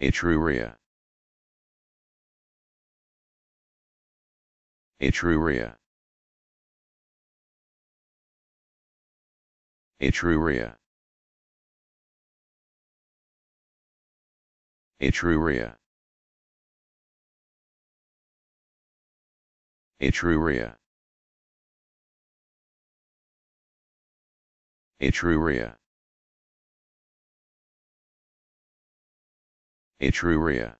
Etruria. Etruria. Etruria. Etruria. Etruria. Etruria. Etruria